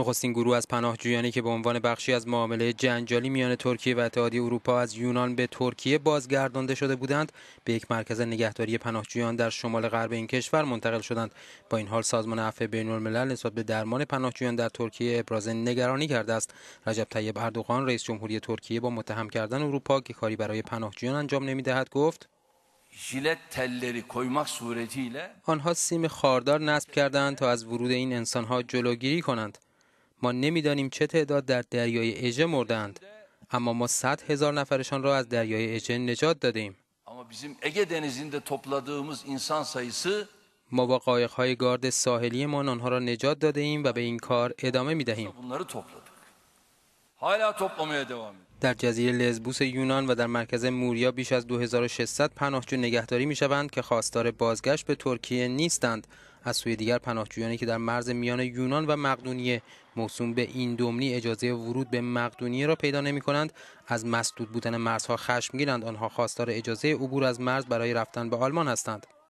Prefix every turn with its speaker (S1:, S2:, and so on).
S1: نخستین گروه از پناهجویانی که به عنوان بخشی از معامله جنجالی میان ترکیه و اتحادیه اروپا از یونان به ترکیه بازگردانده شده بودند به یک مرکز نگهداری پناهجویان در شمال غرب این کشور منتقل شدند با این حال سازمان عفو بین‌الملل نسبت به درمان پناهجویان در ترکیه ابراز نگرانی کرده است رجب طیب اردوغان رئیس جمهوری ترکیه با متهم کردن اروپا که کاری برای پناهجویان انجام نمیدهد گفت آنها سیم خاردار نصب کردند تا از ورود این انسانها جلوگیری کنند ما نمیدانیم چه تعداد در دریای اژه مردند اما ما صد هزار نفرشان را از دریای اژه نجات دادیم اما ما با قایق های گارد ساحلی ما آنها را نجات داده و به این کار ادامه می دهیم. در جزیره لزبوس یونان و در مرکز موریا بیش از 2600 پناهجو نگهداری می شوند که خواستار بازگشت به ترکیه نیستند از سوی دیگر پناهجویانی که در مرز میان یونان و مقدونیه موسوم به این دومنی اجازه ورود به مقدونیه را پیدا نمی کنند از مسدود بودن مرزها خشم خشمگینند آنها خواستار اجازه عبور از مرز برای رفتن به آلمان هستند